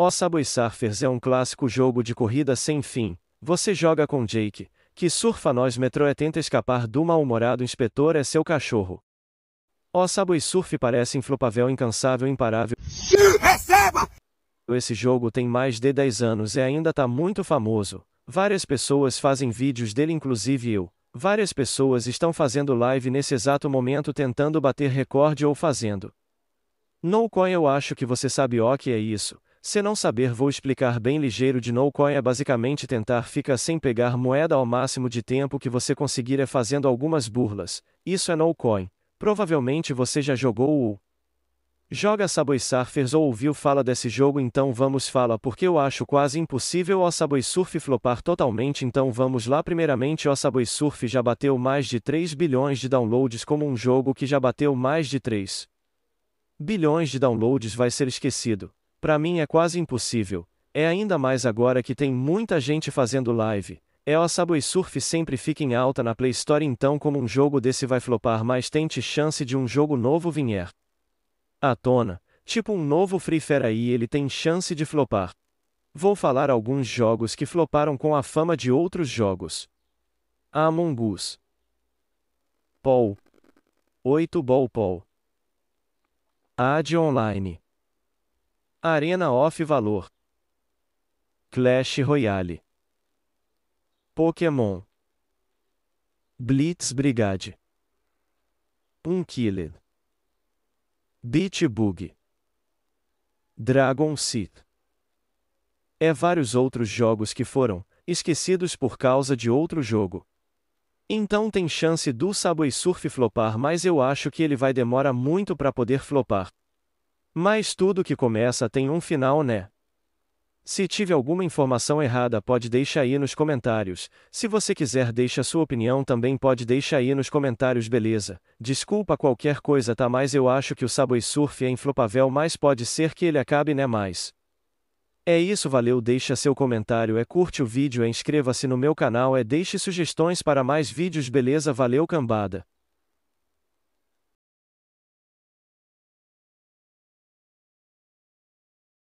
O Subway Surfers é um clássico jogo de corrida sem fim. Você joga com Jake, que surfa nós metrô e tenta escapar do mal-humorado inspetor é seu cachorro. O Subway Surf parece inflopável, incansável, imparável. Receba! Esse jogo tem mais de 10 anos e ainda tá muito famoso. Várias pessoas fazem vídeos dele, inclusive eu. Várias pessoas estão fazendo live nesse exato momento tentando bater recorde ou fazendo. No coin eu acho que você sabe o que é isso se não saber, vou explicar bem ligeiro de no-coin é basicamente tentar ficar sem pegar moeda ao máximo de tempo que você conseguir é fazendo algumas burlas. Isso é no-coin. Provavelmente você já jogou o joga Subway Surfers ou ouviu falar desse jogo, então vamos falar porque eu acho quase impossível o Saboysurf Surf flopar totalmente, então vamos lá. Primeiramente, o Saboysurf Surf já bateu mais de 3 bilhões de downloads como um jogo que já bateu mais de 3 bilhões de downloads vai ser esquecido. Para mim é quase impossível, é ainda mais agora que tem muita gente fazendo live. É o Subway Surf sempre fica em alta na Play Store então como um jogo desse vai flopar mas tente chance de um jogo novo vier. À tona, tipo um novo Free Fire aí ele tem chance de flopar. Vou falar alguns jogos que floparam com a fama de outros jogos. Among Us. Paul. 8 Ball Paul. Ad Online. Arena Off Valor. Clash Royale. Pokémon. Blitz Brigade. Unkiller. Beat Bug. Dragon Seed. É vários outros jogos que foram esquecidos por causa de outro jogo. Então tem chance do Subway Surf flopar, mas eu acho que ele vai demorar muito para poder flopar. Mas tudo que começa tem um final, né? Se tive alguma informação errada, pode deixar aí nos comentários. Se você quiser, deixa sua opinião também, pode deixar aí nos comentários, beleza? Desculpa qualquer coisa, tá? Mas eu acho que o Subway Surf é inflopavel, mas pode ser que ele acabe, né? Mais. É isso, valeu. Deixa seu comentário, é curte o vídeo, é inscreva-se no meu canal, é deixe sugestões para mais vídeos, beleza? Valeu, cambada.